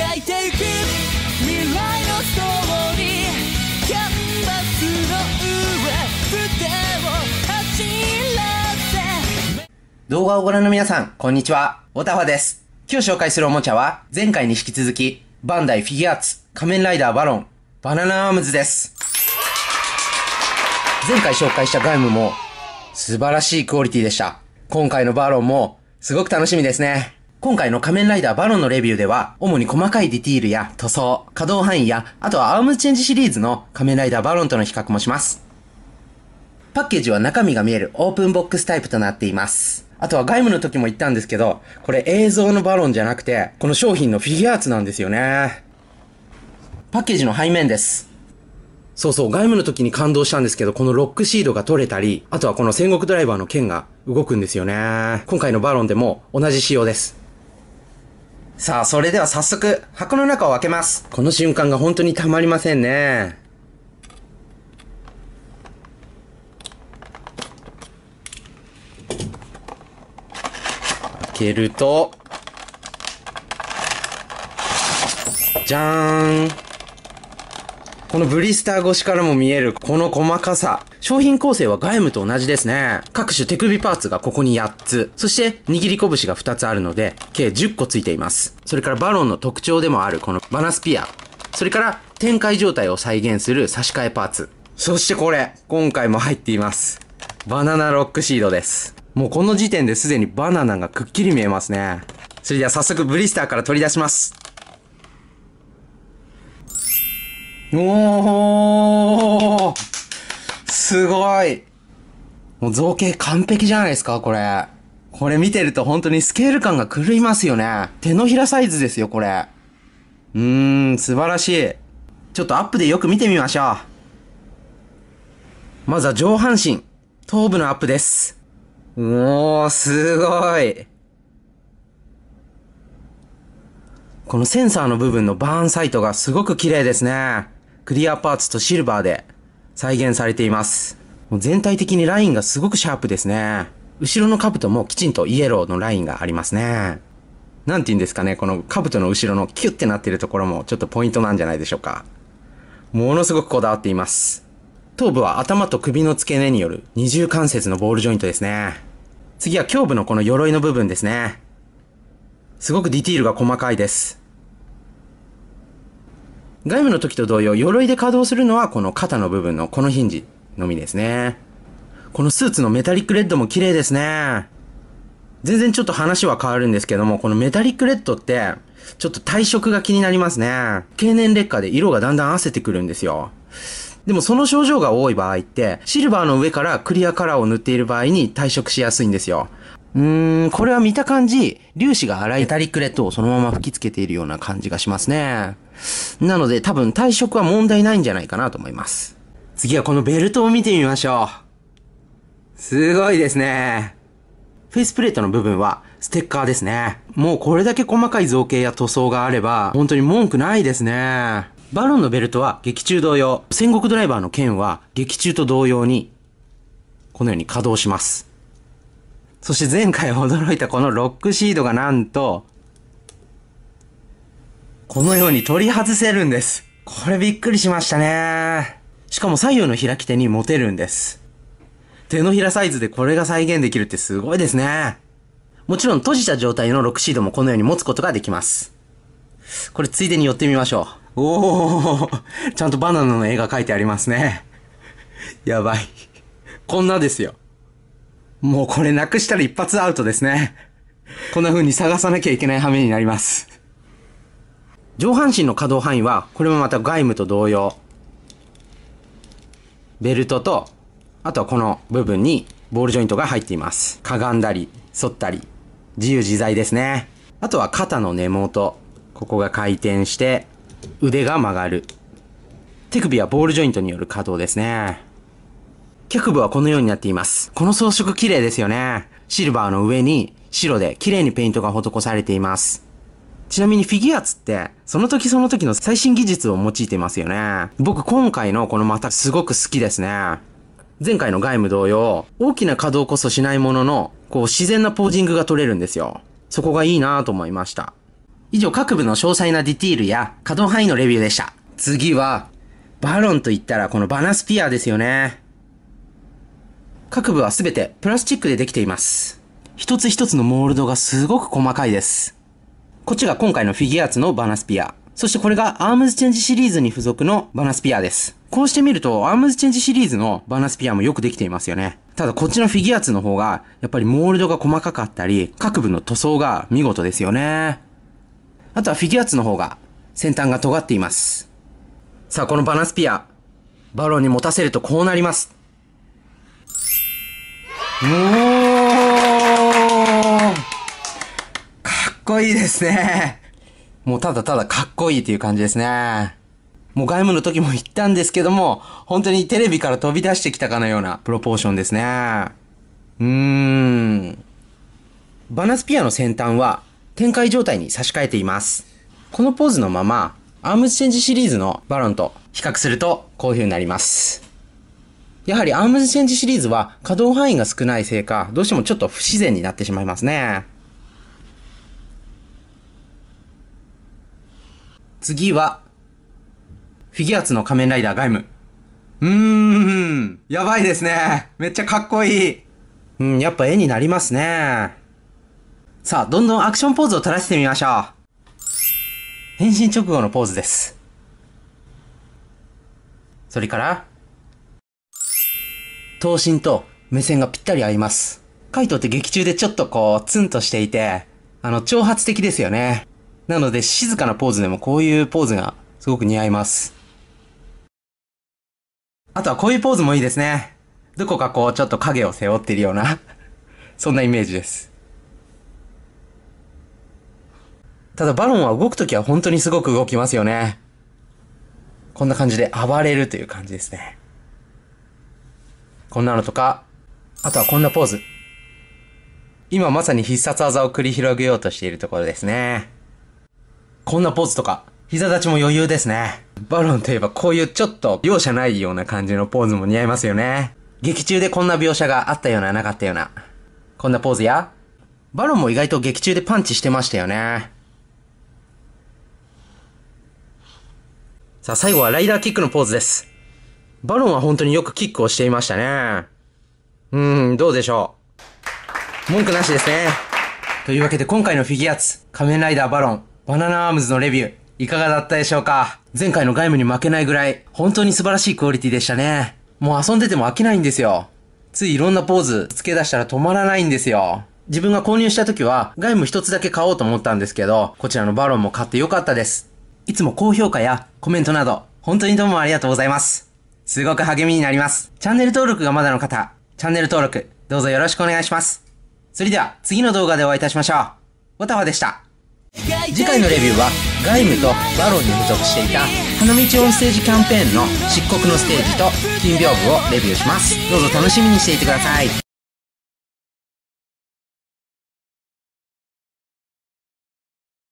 描いていく未来のストーリーキャンバスの上筆を走らせ動画をご覧の皆さん、こんにちは。おたはです。今日紹介するおもちゃは、前回に引き続き、バンダイフィギュアーツ、仮面ライダーバロン、バナナアームズです。前回紹介したガイムも、素晴らしいクオリティでした。今回のバロンも、すごく楽しみですね。今回の仮面ライダーバロンのレビューでは、主に細かいディティールや塗装、可動範囲や、あとはアームチェンジシリーズの仮面ライダーバロンとの比較もします。パッケージは中身が見えるオープンボックスタイプとなっています。あとは外務の時も言ったんですけど、これ映像のバロンじゃなくて、この商品のフィギュアーツなんですよね。パッケージの背面です。そうそう、外務の時に感動したんですけど、このロックシードが取れたり、あとはこの戦国ドライバーの剣が動くんですよね。今回のバロンでも同じ仕様です。さあ、それでは早速、箱の中を開けます。この瞬間が本当にたまりませんね。開けると、じゃーんこのブリスター越しからも見えるこの細かさ。商品構成は外務と同じですね。各種手首パーツがここに8つ。そして握り拳が2つあるので、計10個ついています。それからバロンの特徴でもあるこのバナスピア。それから展開状態を再現する差し替えパーツ。そしてこれ、今回も入っています。バナナロックシードです。もうこの時点ですでにバナナがくっきり見えますね。それでは早速ブリスターから取り出します。おーすごいもう造形完璧じゃないですか、これ。これ見てると本当にスケール感が狂いますよね。手のひらサイズですよ、これ。うーん、素晴らしい。ちょっとアップでよく見てみましょう。まずは上半身、頭部のアップです。おー、すごい。このセンサーの部分のバーンサイトがすごく綺麗ですね。クリアパーツとシルバーで再現されています。もう全体的にラインがすごくシャープですね。後ろの兜もきちんとイエローのラインがありますね。なんて言うんですかね、この兜の後ろのキュッてなってるところもちょっとポイントなんじゃないでしょうか。ものすごくこだわっています。頭部は頭と首の付け根による二重関節のボールジョイントですね。次は胸部のこの鎧の部分ですね。すごくディティールが細かいです。外部の時と同様、鎧で稼働するのはこの肩の部分のこのヒンジのみですね。このスーツのメタリックレッドも綺麗ですね。全然ちょっと話は変わるんですけども、このメタリックレッドって、ちょっと体色が気になりますね。経年劣化で色がだんだんわってくるんですよ。でもその症状が多い場合って、シルバーの上からクリアカラーを塗っている場合に退色しやすいんですよ。うーん、これは見た感じ、粒子が粗いメタリックレッドをそのまま吹き付けているような感じがしますね。なので多分退職は問題ないんじゃないかなと思います。次はこのベルトを見てみましょう。すごいですね。フェイスプレートの部分はステッカーですね。もうこれだけ細かい造形や塗装があれば、本当に文句ないですね。バロンのベルトは劇中同様、戦国ドライバーの剣は劇中と同様に、このように稼働します。そして前回驚いたこのロックシードがなんと、このように取り外せるんです。これびっくりしましたね。しかも左右の開き手に持てるんです。手のひらサイズでこれが再現できるってすごいですね。もちろん閉じた状態のロクシードもこのように持つことができます。これついでに寄ってみましょう。おー、ちゃんとバナナの絵が描いてありますね。やばい。こんなですよ。もうこれなくしたら一発アウトですね。こんな風に探さなきゃいけない羽目になります。上半身の可動範囲は、これもまた外務と同様、ベルトと、あとはこの部分にボールジョイントが入っています。かがんだり、反ったり、自由自在ですね。あとは肩の根元、ここが回転して、腕が曲がる。手首はボールジョイントによる可動ですね。脚部はこのようになっています。この装飾綺麗ですよね。シルバーの上に白で綺麗にペイントが施されています。ちなみにフィギュアつって、その時その時の最新技術を用いてますよね。僕今回のこのまたすごく好きですね。前回の外務同様、大きな稼働こそしないものの、こう自然なポージングが取れるんですよ。そこがいいなと思いました。以上各部の詳細なディティールや稼働範囲のレビューでした。次は、バロンと言ったらこのバナスピアですよね。各部はすべてプラスチックでできています。一つ一つのモールドがすごく細かいです。こっちが今回のフィギュアーツのバナスピア。そしてこれがアームズチェンジシリーズに付属のバナスピアです。こうして見ると、アームズチェンジシリーズのバナスピアもよくできていますよね。ただこっちのフィギュアーツの方が、やっぱりモールドが細かかったり、各部の塗装が見事ですよね。あとはフィギュアーツの方が、先端が尖っています。さあ、このバナスピア、バロンに持たせるとこうなります。こいいですね。もうただただかっこいいっていう感じですね。もう外務の時も言ったんですけども、本当にテレビから飛び出してきたかのようなプロポーションですね。うーん。バナスピアの先端は展開状態に差し替えています。このポーズのまま、アームズチェンジシリーズのバロンと比較するとこういう風になります。やはりアームズチェンジシリーズは可動範囲が少ないせいか、どうしてもちょっと不自然になってしまいますね。次は、フィギュアツの仮面ライダーガイム。うーん、やばいですね。めっちゃかっこいい。うん、やっぱ絵になりますね。さあ、どんどんアクションポーズを垂らしてみましょう。変身直後のポーズです。それから、刀身と目線がぴったり合います。カイトって劇中でちょっとこう、ツンとしていて、あの、挑発的ですよね。なので静かなポーズでもこういうポーズがすごく似合います。あとはこういうポーズもいいですね。どこかこうちょっと影を背負っているような そんなイメージです。ただバロンは動くときは本当にすごく動きますよね。こんな感じで暴れるという感じですね。こんなのとか、あとはこんなポーズ。今まさに必殺技を繰り広げようとしているところですね。こんなポーズとか、膝立ちも余裕ですね。バロンといえばこういうちょっと容赦ないような感じのポーズも似合いますよね。劇中でこんな描写があったようななかったような。こんなポーズや、バロンも意外と劇中でパンチしてましたよね。さあ最後はライダーキックのポーズです。バロンは本当によくキックをしていましたね。うーん、どうでしょう。文句なしですね。というわけで今回のフィギュアツ、仮面ライダーバロン、バナナアームズのレビュー、いかがだったでしょうか前回の外ムに負けないぐらい、本当に素晴らしいクオリティでしたね。もう遊んでても飽きないんですよ。ついいろんなポーズ付け出したら止まらないんですよ。自分が購入した時は、外務一つだけ買おうと思ったんですけど、こちらのバロンも買ってよかったです。いつも高評価やコメントなど、本当にどうもありがとうございます。すごく励みになります。チャンネル登録がまだの方、チャンネル登録、どうぞよろしくお願いします。それでは、次の動画でお会いいたしましょう。わたわでした。次回のレビューは外務とバロンに付属していた花道オンステージキャンペーンの漆黒のステージと金屏風をレビューしますどうぞ楽しみにしていてください